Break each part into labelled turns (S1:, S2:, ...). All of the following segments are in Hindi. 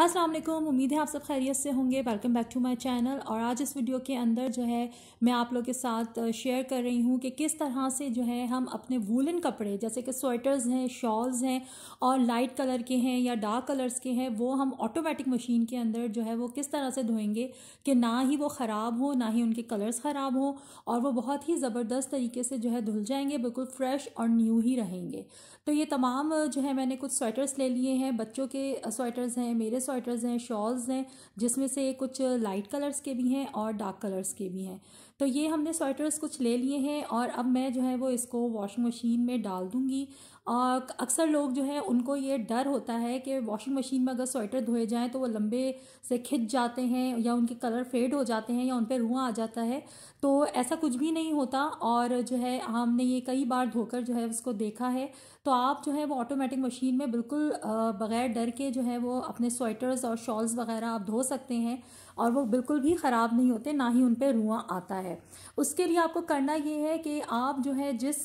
S1: अस्सलाम वालेकुम उम्मीद है आप सब खैरियत से होंगे welcome back to my channel और आज इस वीडियो के अंदर जो है मैं आप लोग के साथ शेयर कर रही हूँ कि किस तरह से जो है हम अपने वूलन कपड़े जैसे कि स्वेटर्स हैं शॉल्स हैं और लाइट कलर के हैं या डार्क कलर्स के हैं वो हम ऑटोमेटिक मशीन के अंदर जो है वो किस तरह से धोएंगे कि ना ही वो ख़राब हो ना ही उनके कलर्स ख़राब हों और वो बहुत ही ज़बरदस्त तरीके से जो है धुल जाएंगे बिल्कुल फ्रेश और न्यू ही रहेंगे तो ये तमाम जो है मैंने कुछ स्वेटर्स ले लिए हैं बच्चों के स्वेटर्स हैं मेरे स्वेटर्स हैं शॉल्स हैं जिसमें से कुछ लाइट कलर्स के भी हैं और डार्क कलर्स के भी हैं तो ये हमने स्वेटर्स कुछ ले लिए हैं और अब मैं जो है वो इसको वॉशिंग मशीन में डाल दूँगी और अक्सर लोग जो है उनको ये डर होता है कि वॉशिंग मशीन में अगर स्वेटर धोए जाएँ तो वो लंबे से खिंच जाते हैं या उनके कलर फेड हो जाते हैं या उन पर रुआ आ जाता है तो ऐसा कुछ भी नहीं होता और जो है हमने ये कई बार धोकर जो है उसको देखा है तो आप जो है वो ऑटोमेटिक मशीन में बिल्कुल बग़ैर डर के जो है वो अपने स्वेटर्स और शॉल्स वगैरह आप धो सकते हैं और वो बिल्कुल भी ख़राब नहीं होते ना ही उन पर रुआ आता है है उसके लिए आपको करना ये है कि आप जो है जिस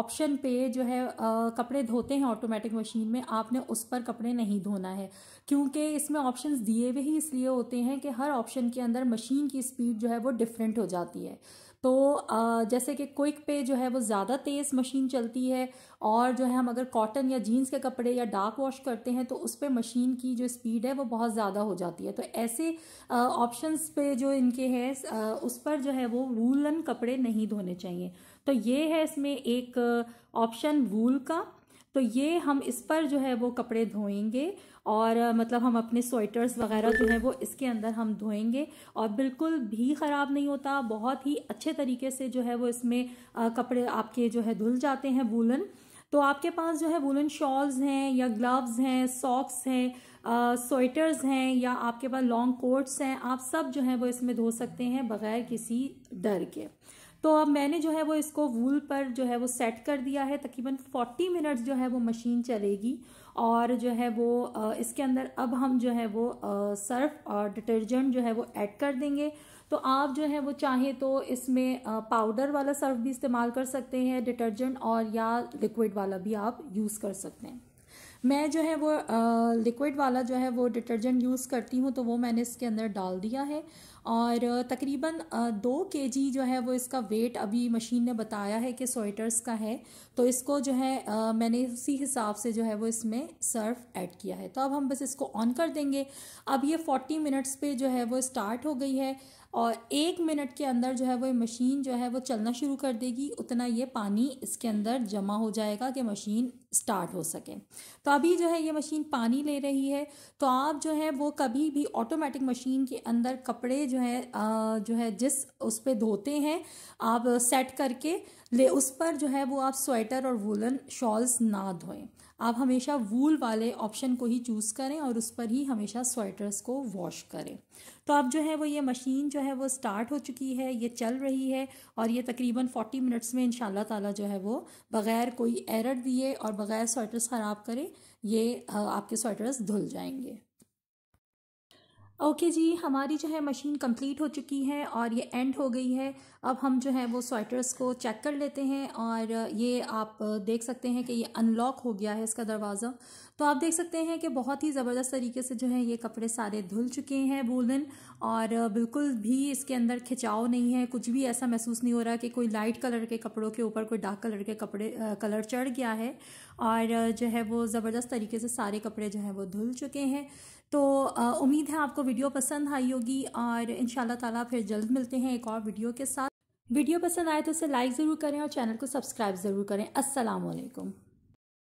S1: ऑप्शन पे जो है आ, कपड़े धोते हैं ऑटोमेटिक मशीन में आपने उस पर कपड़े नहीं धोना है क्योंकि इसमें ऑप्शन दिए हुए ही इसलिए होते हैं कि हर ऑप्शन के अंदर मशीन की स्पीड जो है वो डिफरेंट हो जाती है तो जैसे कि क्विक पे जो है वो ज़्यादा तेज़ मशीन चलती है और जो है हम अगर कॉटन या जीन्स के कपड़े या डार्क वॉश करते हैं तो उस पर मशीन की जो स्पीड है वो बहुत ज़्यादा हो जाती है तो ऐसे ऑप्शंस पे जो इनके हैं उस पर जो है वो वूलन कपड़े नहीं धोने चाहिए तो ये है इसमें एक ऑप्शन वूल का तो ये हम इस पर जो है वो कपड़े धोएंगे और मतलब हम अपने स्वेटर्स वगैरह जो है वो इसके अंदर हम धोएंगे और बिल्कुल भी ख़राब नहीं होता बहुत ही अच्छे तरीके से जो है वो इसमें कपड़े आपके जो है धुल जाते हैं वूलन तो आपके पास जो है वूलन शॉल्स हैं या ग्लव्स हैं सॉक्स हैं स्वेटर्स हैं या आपके पास लॉन्ग कोट्स हैं आप सब जो है वो इसमें धो सकते हैं बग़ैर किसी डर के तो अब मैंने जो है वो इसको वूल पर जो है वो सेट कर दिया है तकरीबन 40 मिनट्स जो है वो मशीन चलेगी और जो है वो इसके अंदर अब हम जो है वो सर्फ और डिटर्जेंट जो है वो ऐड कर देंगे तो आप जो है वो चाहे तो इसमें पाउडर वाला सर्फ भी इस्तेमाल कर सकते हैं डिटर्जेंट और या लिक्विड वाला भी आप यूज़ कर सकते हैं मैं जो है वो लिक्विड वाला जो है वो डिटर्जेंट यूज़ करती हूँ तो वो मैंने इसके अंदर डाल दिया है और तकरीबन दो के जी जो है वो इसका वेट अभी मशीन ने बताया है कि स्वेटर्स का है तो इसको जो है मैंने उसी हिसाब से जो है वो इसमें सर्फ ऐड किया है तो अब हम बस इसको ऑन कर देंगे अब ये फोर्टी मिनट्स पे जो है वो स्टार्ट हो गई है और एक मिनट के अंदर जो है वो मशीन जो है वो चलना शुरू कर देगी उतना ये पानी इसके अंदर जमा हो जाएगा कि मशीन स्टार्ट हो सके तो अभी जो है ये मशीन पानी ले रही है तो आप जो है वो कभी भी ऑटोमेटिक मशीन के अंदर कपड़े जो है जो है जिस उस पर धोते हैं आप सेट करके ले उस पर जो है वो आप स्वेटर और वूलन शॉल्स ना धोएं आप हमेशा वूल वाले ऑप्शन को ही चूज़ करें और उस पर ही हमेशा स्वेटर्स को वॉश करें तो अब जो है वो ये मशीन जो है वो स्टार्ट हो चुकी है ये चल रही है और ये तकरीबन 40 मिनट्स में इन ताला जो है वो बग़ैर कोई एरर दिए और बग़ैर स्वेटर्स ख़राब करें ये आपके स्वेटर्स धुल जाएंगे ओके okay जी हमारी जो है मशीन कंप्लीट हो चुकी है और ये एंड हो गई है अब हम जो है वो स्वेटर्स को चेक कर लेते हैं और ये आप देख सकते हैं कि ये अनलॉक हो गया है इसका दरवाज़ा तो आप देख सकते हैं कि बहुत ही ज़बरदस्त तरीके से जो है ये कपड़े सारे धुल चुके हैं वूलन और बिल्कुल भी इसके अंदर खिंचाव नहीं है कुछ भी ऐसा महसूस नहीं हो रहा कि कोई लाइट कलर के कपड़ों के ऊपर कोई डार्क कलर के कपड़े कलर चढ़ गया है और जो है वो ज़बरदस्त तरीके से सारे कपड़े जो है वो धुल चुके हैं तो उम्मीद है आपको वीडियो पसंद आई होगी और इन ताला फिर जल्द मिलते हैं एक और वीडियो के साथ वीडियो पसंद आए तो उसे लाइक ज़रूर करें और चैनल को सब्सक्राइब ज़रूर करें असलकम